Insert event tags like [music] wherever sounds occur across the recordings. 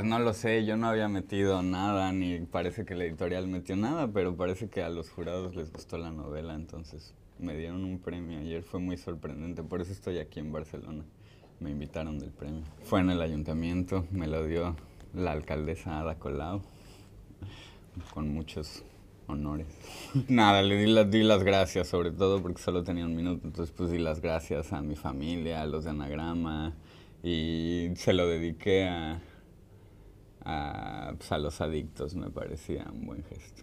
Pues no lo sé, yo no había metido nada, ni parece que la editorial metió nada, pero parece que a los jurados les gustó la novela, entonces me dieron un premio ayer, fue muy sorprendente, por eso estoy aquí en Barcelona. Me invitaron del premio. Fue en el ayuntamiento, me lo dio la alcaldesa Ada Colau, con muchos honores. [laughs] Nada, le di las, di las gracias, sobre todo porque solo tenía un minuto, entonces pues di las gracias a mi familia, a los de Anagrama, y se lo dediqué a pues, a, los adictos, me parecía un buen gesto.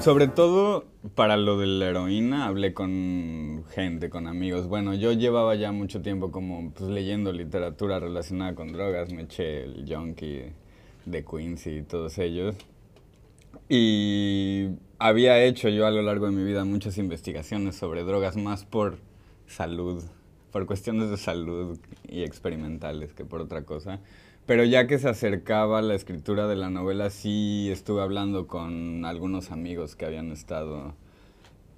Sobre todo para lo de la heroína hablé con gente, con amigos. Bueno, yo llevaba ya mucho tiempo como pues, leyendo literatura relacionada con drogas. Me eché el Junkie de Quincy y todos ellos. Y había hecho yo a lo largo de mi vida muchas investigaciones sobre drogas más por salud, por cuestiones de salud y experimentales que por otra cosa. Pero ya que se acercaba la escritura de la novela, sí estuve hablando con algunos amigos que habían estado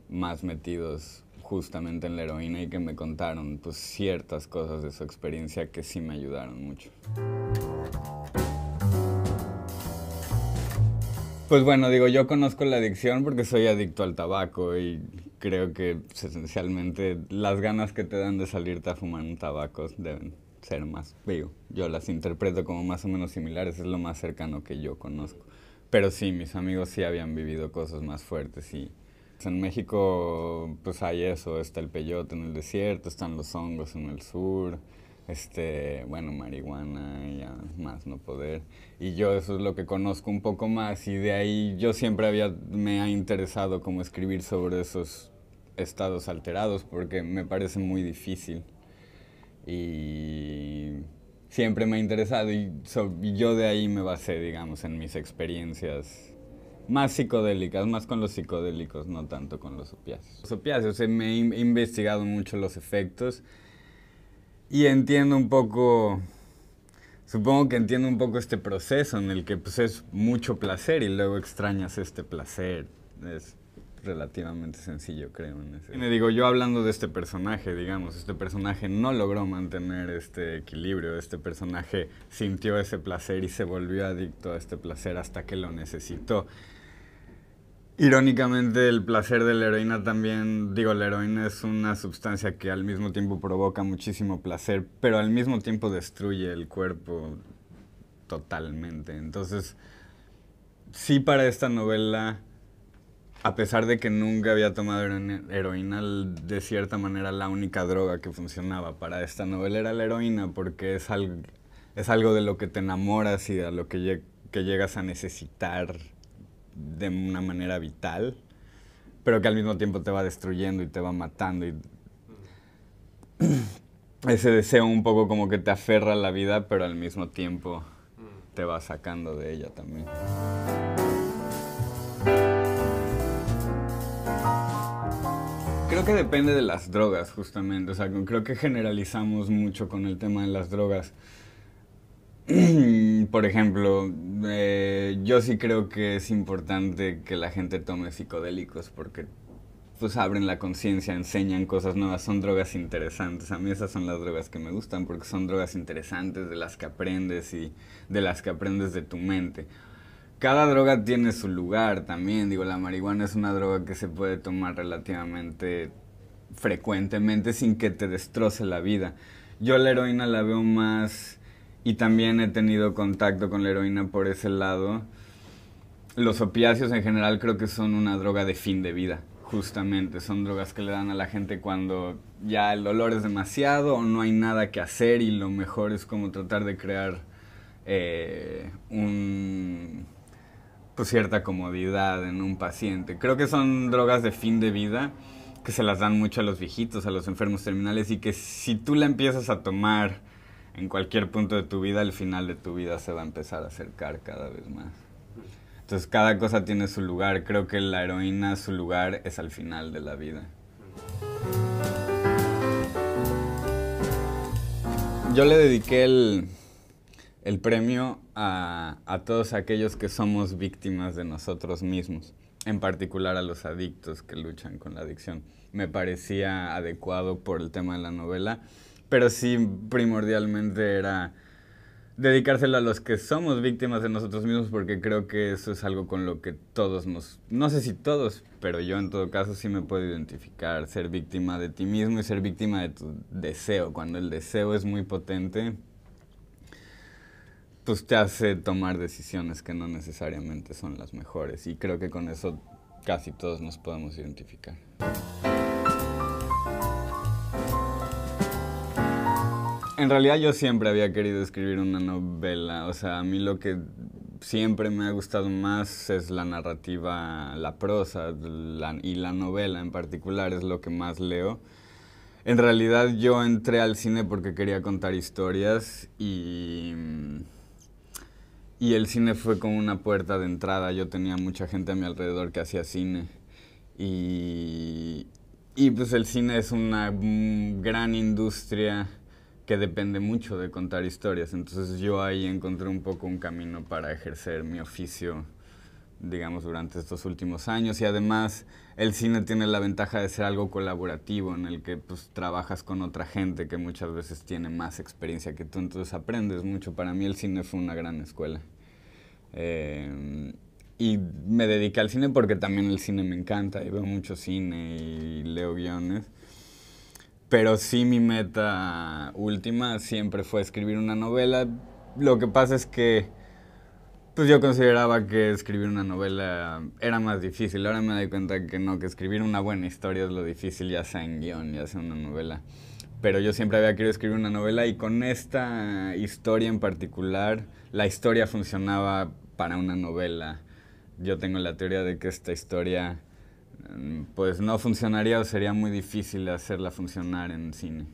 más metidos justamente en la heroína y que me contaron pues ciertas cosas de su experiencia que sí me ayudaron mucho. Pues bueno, digo, yo conozco la adicción porque soy adicto al tabaco y creo que esencialmente las ganas que te dan de salirte a fumar un tabaco deben ser más, digo, yo las interpreto como más o menos similares, es lo más cercano que yo conozco. Pero sí, mis amigos sí habían vivido cosas más fuertes y en México pues hay eso, está el peyote en el desierto, están los hongos en el sur, este, bueno, marihuana y más no poder. Y yo eso es lo que conozco un poco más y de ahí yo siempre había, me ha interesado como escribir sobre esos estados alterados porque me parece muy difícil. Y siempre me ha interesado y, yo de ahí me basé, digamos, en mis experiencias más psicodélicas, más con los psicodélicos, no tanto con los opiáceos. Los opiáceos, eh, he, me investigado mucho los efectos y entiendo un poco, supongo que entiendo un poco este proceso en el que pues es mucho placer y luego extrañas este placer relativamente sencillo, creo. Y me digo, yo hablando de este personaje, digamos, este personaje no logró mantener este equilibrio, este personaje sintió ese placer y se volvió adicto a este placer hasta que lo necesitó. Irónicamente, el placer de la heroína también, digo, la heroína es una sustancia que al mismo tiempo provoca muchísimo placer, pero al mismo tiempo destruye el cuerpo totalmente. Entonces, sí para esta novela a pesar de que nunca había tomado heroína, de cierta manera la única droga que funcionaba para esta novela era la heroína, porque es, algo, de lo que te enamoras y de lo que, llegas a necesitar de una manera vital, pero que al mismo tiempo te va destruyendo y te va matando. Y [clears throat] ese deseo un poco como que te aferra a la vida, pero al mismo tiempo te va sacando de ella también. Creo que depende de las drogas, justamente. O sea, creo que generalizamos mucho con el tema de las drogas. [clears throat] Por ejemplo, eh, yo sí creo que es importante que la gente tome psicodélicos porque pues abren la conciencia, enseñan cosas nuevas, son drogas interesantes. A mí esas son las drogas que me gustan porque son drogas interesantes de las que aprendes y de las que aprendes de tu mente cada droga tiene su lugar también. Digo, la marihuana es una droga que se puede tomar relativamente frecuentemente sin que te destroce la vida. Yo la heroína la veo más y también he tenido contacto con la heroína por ese lado. Los opiáceos en general creo que son una droga de fin de vida, justamente. Son drogas que le dan a la gente cuando ya el dolor es demasiado o no hay nada que hacer y lo mejor es como tratar de crear eh, un pues, cierta comodidad en un paciente. Creo que son drogas de fin de vida que se las dan mucho a los viejitos, a los enfermos terminales y que si tú la empiezas a tomar en cualquier punto de tu vida, al final de tu vida se va a empezar a acercar cada vez más. Entonces cada cosa tiene su lugar. Creo que la heroína, su lugar es al final de la vida. Yo le dediqué el, el premio a, todos aquellos que somos víctimas de nosotros mismos, en particular a los adictos que luchan con la adicción. Me parecía adecuado por el tema de la novela, pero sí primordialmente era dedicárselo a los que somos víctimas de nosotros mismos porque creo que eso es algo con lo que todos nos, no sé si todos, pero yo en todo caso sí me puedo identificar, ser víctima de ti mismo y ser víctima de tu deseo, cuando el deseo es muy potente, pues te hace tomar decisiones que no necesariamente son las mejores. Y creo que con eso casi todos nos podemos identificar. En realidad yo siempre había querido escribir una novela, o sea, a mí lo que siempre me ha gustado más es la narrativa, la prosa y la novela en particular es lo que más leo. En realidad yo entré al cine porque quería contar historias y mm, y el cine fue como una puerta de entrada. Yo tenía mucha gente a mi alrededor que hacía cine. Y, pues el cine es una gran industria que depende mucho de contar historias. Entonces yo ahí encontré un poco un camino para ejercer mi oficio, digamos, durante estos últimos años. Y además el cine tiene la ventaja de ser algo colaborativo, en el que pues trabajas con otra gente que muchas veces tiene más experiencia que tú, entonces aprendes mucho. Para mí el cine fue una gran escuela. Eh, y me dediqué al cine porque también el cine me encanta y veo mucho cine y leo guiones. Pero sí mi meta última siempre fue escribir una novela. Lo que pasa es que pues yo consideraba que escribir una novela era más difícil. Ahora me doy cuenta que no, que escribir una buena historia es lo difícil, ya sea en guión, ya sea una novela. Pero yo siempre había querido escribir una novela y con esta historia en particular, la historia funcionaba para una novela. Yo tengo la teoría de que esta historia mm, pues no funcionaría o sería muy difícil hacerla funcionar en cine.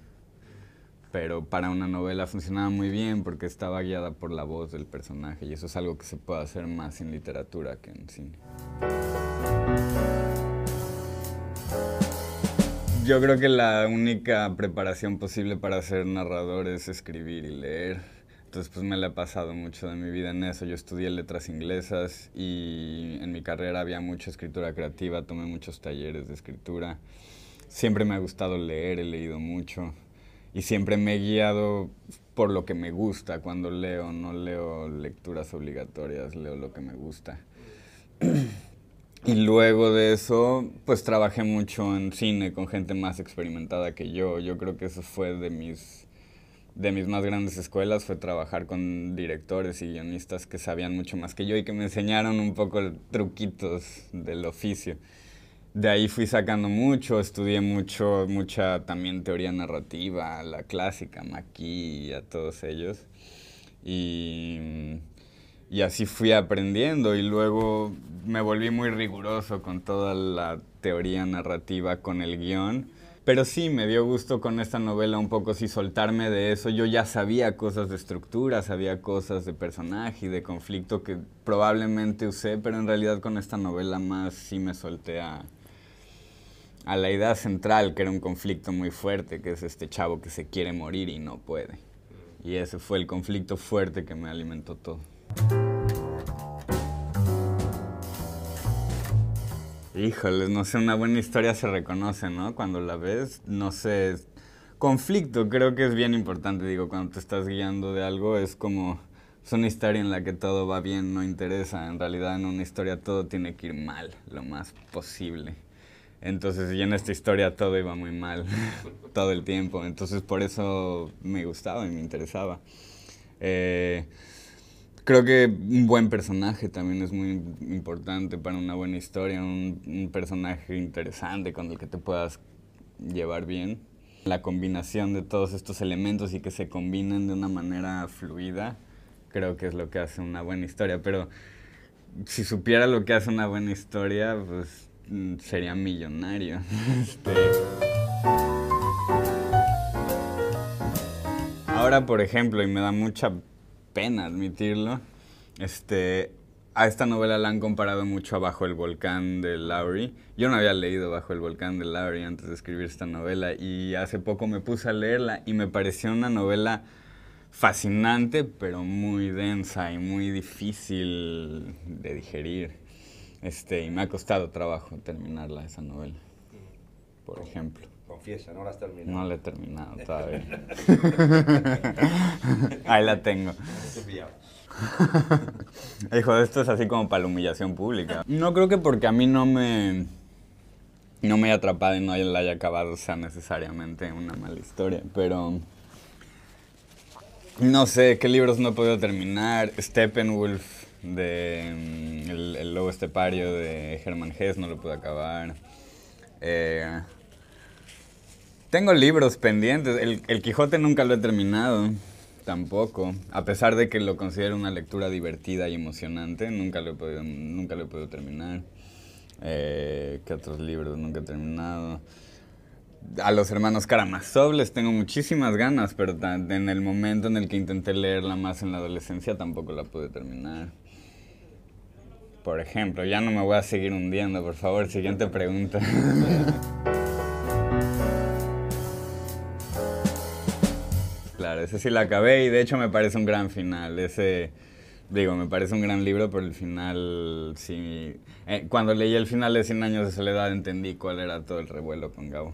Pero para una novela funcionaba muy bien porque estaba guiada por la voz del personaje y eso es algo que se puede hacer más en literatura que en cine. Yo creo que la única preparación posible para ser narrador es escribir y leer entonces, pues me le he pasado mucho de mi vida en eso. Yo estudié letras inglesas y en mi carrera había mucha escritura creativa, tomé muchos talleres de escritura. Siempre me ha gustado leer, he leído mucho y siempre me he guiado por lo que me gusta cuando leo. No leo lecturas obligatorias, leo lo que me gusta. [clears throat] Y luego de eso, pues trabajé mucho en cine con gente más experimentada que yo. Yo creo que eso fue de mis de mis más grandes escuelas fue trabajar con directores y guionistas que sabían mucho más que yo y que me enseñaron un poco truquitos del oficio. De ahí fui sacando mucho, estudié mucho, mucha también teoría narrativa, la clásica, Maquis, a todos ellos. Y, y así fui aprendiendo y luego me volví muy riguroso con toda la teoría narrativa, con el guión pero sí, me dio gusto con esta novela un poco sí soltarme de eso. Yo ya sabía cosas de estructura, sabía cosas de personaje y de conflicto que probablemente usé, pero en realidad con esta novela más sí me solté a, a la idea central, que era un conflicto muy fuerte, que es este chavo que se quiere morir y no puede. Y ese fue el conflicto fuerte que me alimentó todo. Híjoles, no sé, una buena historia se reconoce, ¿no? Cuando la ves, no sé. Conflicto creo que es bien importante, digo, cuando te estás guiando de algo es como es una historia en la que todo va bien, no interesa. En realidad, en una historia todo tiene que ir mal, lo más posible. Entonces, y en esta historia todo iba muy mal, [laughs] todo el tiempo. Entonces, por eso me gustaba y me interesaba. Eh, Creo que un buen personaje también es muy importante para una buena historia, un, personaje interesante con el que te puedas llevar bien. La combinación de todos estos elementos y que se combinen de una manera fluida, creo que es lo que hace una buena historia. Pero si supiera lo que hace una buena historia, pues mm, sería millonario. [laughs] Este. Ahora, por ejemplo, y me da mucha pena admitirlo, este, a esta novela la han comparado mucho a Bajo el Volcán de Lowry. Yo no había leído Bajo el Volcán de Lowry antes de escribir esta novela y hace poco me puse a leerla y me pareció una novela fascinante, pero muy densa y muy difícil de digerir. Este, y me ha costado trabajo terminarla esa novela, por ejemplo no la he terminado todavía. [laughs] Ahí la tengo. [laughs] Hijo, esto es así como para la humillación pública. No creo que porque a mí no me... No me haya atrapado y no la haya acabado, sea, necesariamente una mala historia, pero... No sé, ¿qué libros no he podido terminar? Steppenwolf, de mm, el, Lobo Estepario, de Germán Hess, no lo pude acabar. Eh, tengo libros pendientes. El, Quijote nunca lo he terminado. Tampoco. A pesar de que lo considero una lectura divertida y emocionante, nunca lo he podido, nunca lo terminar. Eh, ¿Qué otros libros nunca he terminado? A los hermanos Karamazov les tengo muchísimas ganas, pero en el momento en el que intenté leerla más en la adolescencia tampoco la pude terminar. Por ejemplo, ya no me voy a seguir hundiendo, por favor, siguiente pregunta. [laughs] ese sí la acabé y de hecho me parece un gran final. Ese, digo, me parece un gran libro, pero el final sí. Eh, cuando leí el final de 100 años de soledad entendí cuál era todo el revuelo con Gabo.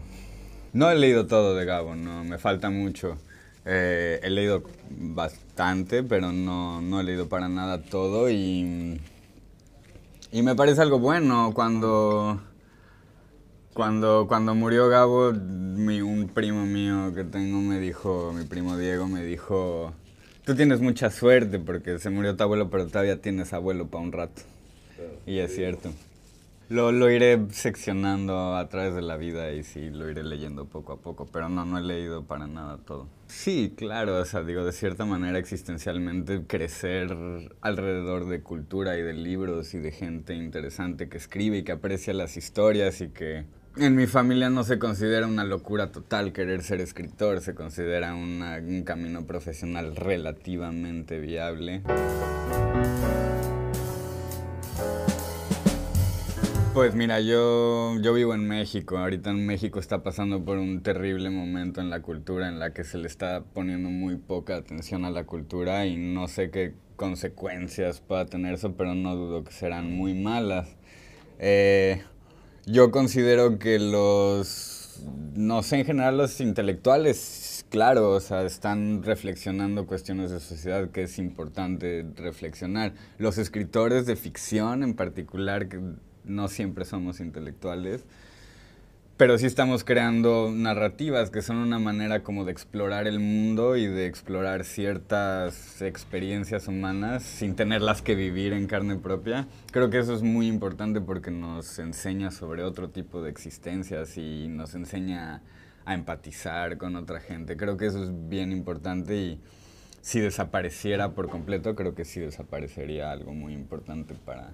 No he leído todo de Gabo, no, me falta mucho. Eh, he leído bastante, pero no, no, he leído para nada todo y, y me parece algo bueno cuando cuando, cuando murió Gabo, un primo mío que tengo me dijo, mi primo Diego me dijo, tú tienes mucha suerte porque se murió tu abuelo, pero todavía tienes abuelo para un rato. y es cierto. Lo, lo, iré seccionando a través de la vida y sí, lo iré leyendo poco a poco, pero no, no he leído para nada todo. Sí, claro, o sea, digo, de cierta manera existencialmente crecer alrededor de cultura y de libros y de gente interesante que escribe y que aprecia las historias y que en mi familia no se considera una locura total querer ser escritor, se considera un camino profesional relativamente viable. Pues mira, yo, yo vivo en México. Ahorita en México está pasando por un terrible momento en la cultura en la que se le está poniendo muy poca atención a la cultura y no sé qué consecuencias pueda tener eso, pero no dudo que serán muy malas. Eh, yo considero que los, no sé, en general los intelectuales, claro, o sea, están reflexionando cuestiones de sociedad que es importante reflexionar. Los escritores de ficción en particular, que no siempre somos intelectuales, pero sí estamos creando narrativas que son una manera como de explorar el mundo y de explorar ciertas experiencias humanas sin tenerlas que vivir en carne propia. Creo que eso es muy importante porque nos enseña sobre otro tipo de existencias y nos enseña a empatizar con otra gente. Creo que eso es bien importante y si desapareciera por completo, creo que sí desaparecería algo muy importante para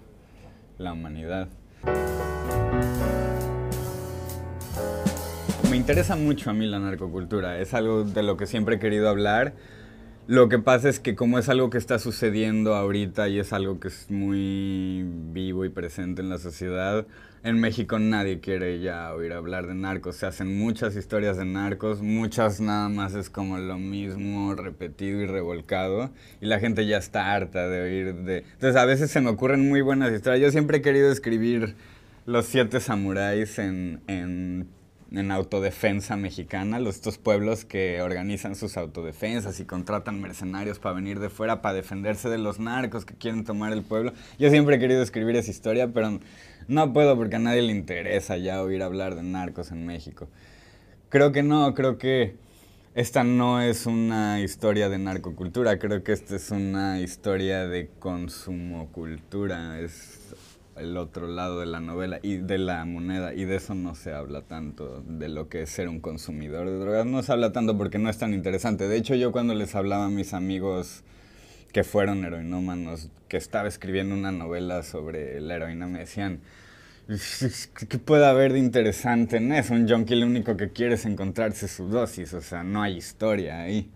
la humanidad me interesa mucho a mí la narcocultura, es algo de lo que siempre he querido hablar. Lo que pasa es que como es algo que está sucediendo ahorita y es algo que es muy vivo y presente en la sociedad, en México nadie quiere ya oír hablar de narcos. Se hacen muchas historias de narcos, muchas nada más es como lo mismo, repetido y revolcado. Y la gente ya está harta de oír de... Entonces a veces se me ocurren muy buenas historias. Yo siempre he querido escribir los siete samuráis en, en en autodefensa mexicana, los, estos pueblos que organizan sus autodefensas y contratan mercenarios para venir de fuera, para defenderse de los narcos que quieren tomar el pueblo. Yo siempre he querido escribir esa historia, pero no puedo porque a nadie le interesa ya oír hablar de narcos en México. Creo que no, creo que esta no es una historia de narcocultura, creo que esta es una historia de consumocultura. Es el otro lado de la novela y de la moneda, y de eso no se habla tanto, de lo que es ser un consumidor de drogas, no se habla tanto porque no es tan interesante. De hecho, yo cuando les hablaba a mis amigos que fueron heroinómanos, que estaba escribiendo una novela sobre la heroína, me decían, pues, ¿qué puede haber de interesante en eso? Un junkie lo único que quiere es encontrarse su dosis, o sea, no hay historia ahí.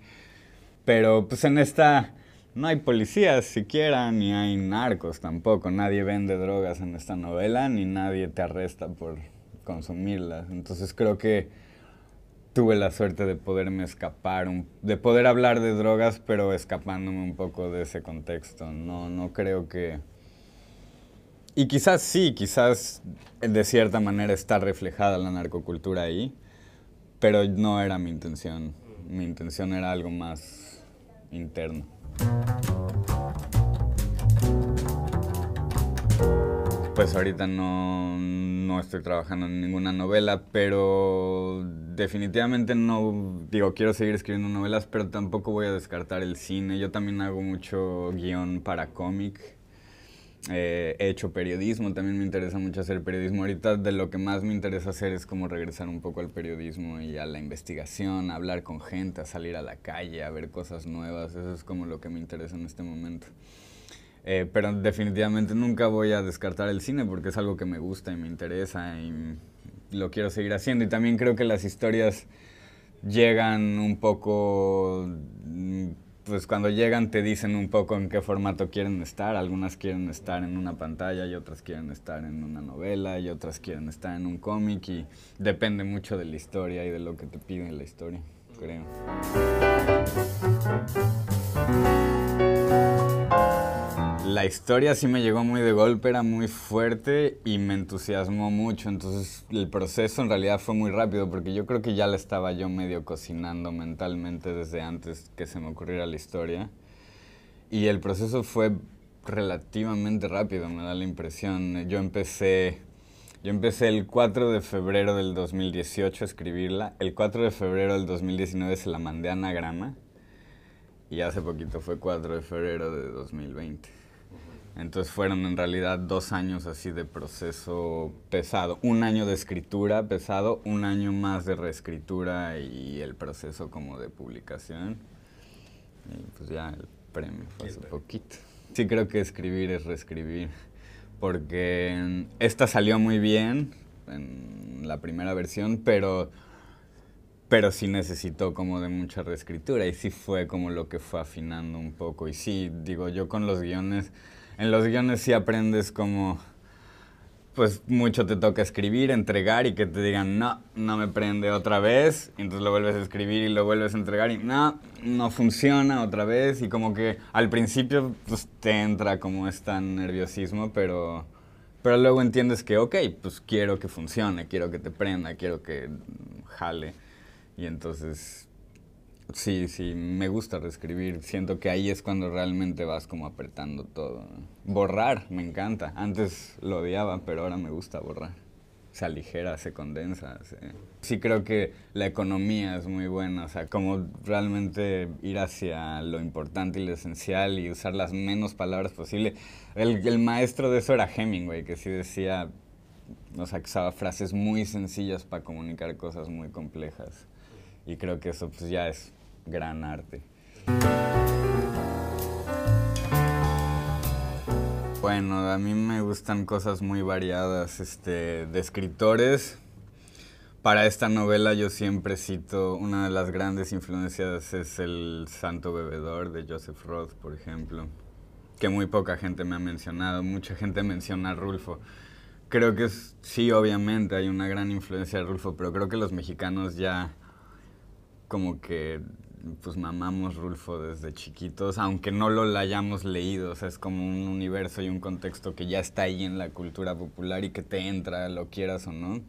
Pero pues en esta no hay policías siquiera, ni hay narcos tampoco. Nadie vende drogas en esta novela, ni nadie te arresta por consumirlas. Entonces creo que tuve la suerte de poderme escapar, de poder hablar de drogas, pero escapándome un poco de ese contexto. No, no creo que... Y quizás sí, quizás de cierta manera está reflejada la narcocultura ahí, pero no era mi intención. Mi intención era algo más interno. Pues ahorita no, no, estoy trabajando en ninguna novela, pero definitivamente no, digo, quiero seguir escribiendo novelas, pero tampoco voy a descartar el cine. Yo también hago mucho guión para cómic. Eh, hecho periodismo, también me interesa mucho hacer periodismo. Ahorita de lo que más me interesa hacer es como regresar un poco al periodismo y a la investigación, hablar con gente, salir a la calle, a ver cosas nuevas. Eso es como lo que me interesa en este momento. Eh, pero definitivamente nunca voy a descartar el cine porque es algo que me gusta y me interesa y lo quiero seguir haciendo. Y también creo que las historias llegan un poco mm, pues cuando llegan te dicen un poco en qué formato quieren estar. Algunas quieren estar en una pantalla y otras quieren estar en una novela y otras quieren estar en un cómic y depende mucho de la historia y de lo que te piden la historia, creo. La historia sí me llegó muy de golpe, era muy fuerte y me entusiasmó mucho. Entonces el proceso en realidad fue muy rápido porque yo creo que ya la estaba yo medio cocinando mentalmente desde antes que se me ocurriera la historia. Y el proceso fue relativamente rápido, me da la impresión. Yo empecé, yo empecé el 4 de febrero del 2018 a escribirla. El 4 de febrero del 2019 se la mandé a Anagrama. Y hace poquito fue 4 de febrero de 2020. Entonces fueron en realidad dos años así de proceso pesado. Un año de escritura pesado, un año más de reescritura y el proceso como de publicación. Y pues ya el premio fue hace poquito. Sí creo que escribir es reescribir, porque esta salió muy bien en la primera versión, pero pero sí necesitó como de mucha reescritura y sí fue como lo que fue afinando un poco. Y sí, digo, yo con los guiones en los guiones sí aprendes como, pues mucho te toca escribir, entregar y que te digan, no, no me prende otra vez. Y entonces lo vuelves a escribir y lo vuelves a entregar y no, no funciona otra vez. Y como que al principio pues, te entra como este nerviosismo, pero, pero luego entiendes que, ok, pues quiero que funcione, quiero que te prenda, quiero que jale. Y entonces Sí, sí, me gusta reescribir. Siento que ahí es cuando realmente vas como apretando todo. Borrar, me encanta. Antes lo odiaba, pero ahora me gusta borrar. Se aligera, se condensa. Sí creo que la economía es muy buena, o sea, como realmente ir hacia lo importante y lo esencial y usar las menos palabras posible. El, maestro de eso era Hemingway, que sí decía, o sea, usaba frases muy sencillas para comunicar cosas muy complejas. Y creo que eso pues ya es gran arte. Bueno, a mí me gustan cosas muy variadas este, de escritores. Para esta novela yo siempre cito una de las grandes influencias es El Santo Bebedor de Joseph Roth, por ejemplo, que muy poca gente me ha mencionado, mucha gente menciona a Rulfo. Creo que sí, obviamente hay una gran influencia de Rulfo, pero creo que los mexicanos ya como que pues mamamos Rulfo desde chiquitos, aunque no lo hayamos leído, o sea, es como un universo y un contexto que ya está ahí en la cultura popular y que te entra, lo quieras o no.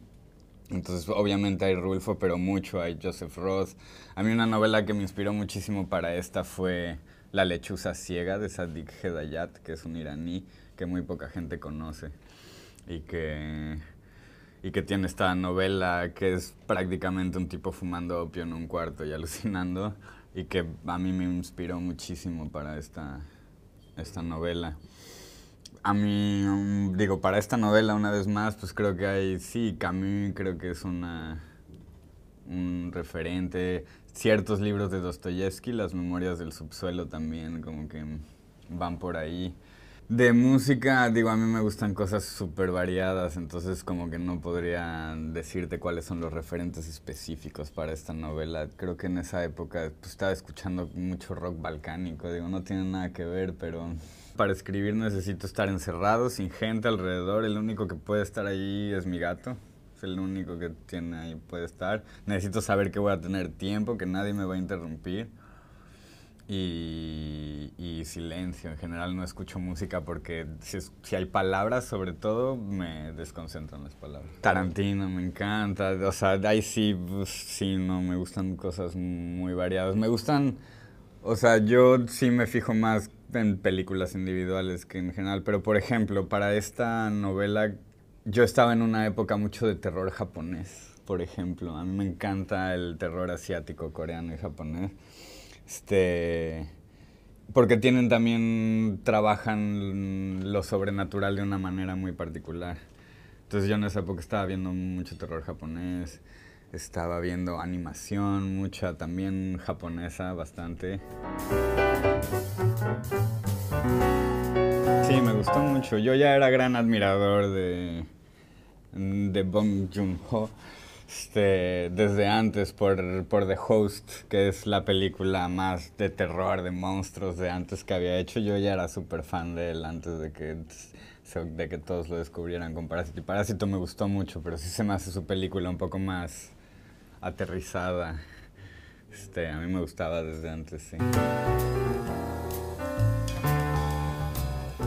Entonces, obviamente hay Rulfo, pero mucho, hay Joseph Ross A mí una novela que me inspiró muchísimo para esta fue La lechuza ciega de Sadik Hedayat, que es un iraní que muy poca gente conoce y que y que tiene esta novela que es prácticamente un tipo fumando opio en un cuarto y [laughs] alucinando y que a mí me inspiró muchísimo para esta, esta novela. A mí, um, digo, para esta novela una vez más, pues creo que hay, sí, Camus creo que es una, un referente. Ciertos libros de Dostoyevsky, las memorias del subsuelo también, como que van por ahí. De música, digo, a mí me gustan cosas súper variadas, entonces como que no podría decirte cuáles son los referentes específicos para esta novela. Creo que en esa época pues, estaba escuchando mucho rock balcánico, digo, no tiene nada que ver, pero para escribir necesito estar encerrado, sin gente alrededor, el único que puede estar ahí es mi gato, es el único que tiene ahí puede estar. Necesito saber que voy a tener tiempo, que nadie me va a interrumpir y, silencio. En general no escucho música porque si, hay palabras, sobre todo, me desconcentran las palabras. Tarantino me encanta. O sea, ahí sí, pues, sí, no, me gustan cosas muy variadas. Me gustan, o sea, yo sí me fijo más en películas individuales que en general. Pero, por ejemplo, para esta novela, yo estaba en una época mucho de terror japonés, por ejemplo. A mí me encanta el terror asiático, coreano y japonés. Este, porque tienen también, trabajan lo sobrenatural de una manera muy particular. Entonces yo en esa época estaba viendo mucho terror japonés, estaba viendo animación, mucha también japonesa, bastante. Sí, me gustó mucho. Yo ya era gran admirador de, de Bong Joon-ho este, desde antes por, por, The Host, que es la película más de terror, de monstruos de antes que había hecho. Yo ya era súper fan de él antes de que, de que todos lo descubrieran con Parásito. Y Parásito me gustó mucho, pero sí se me hace su película un poco más aterrizada. Este, a mí me gustaba desde antes, sí.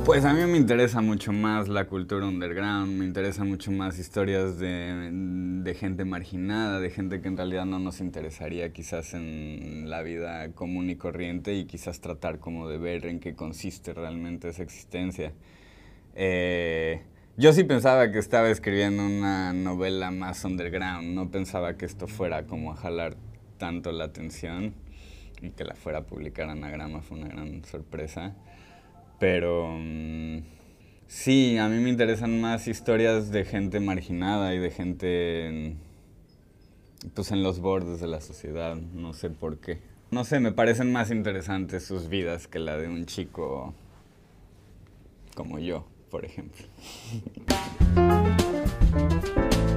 Pues a mí me interesa mucho más la cultura underground, me interesa mucho más historias de, gente marginada, de gente que en realidad no nos interesaría quizás en la vida común y corriente y quizás tratar como de ver en qué consiste realmente esa existencia. Eh, yo sí pensaba que estaba escribiendo una novela más underground, no pensaba que esto fuera como a jalar tanto la atención y que la fuera a publicar Anagrama fue una gran sorpresa. Pero mm, sí, a mí me interesan más historias de gente marginada y de gente mm, pues, en los bordes de la sociedad, no sé por qué. No sé, me parecen más interesantes sus vidas que la de un chico como yo, por ejemplo. [laughs]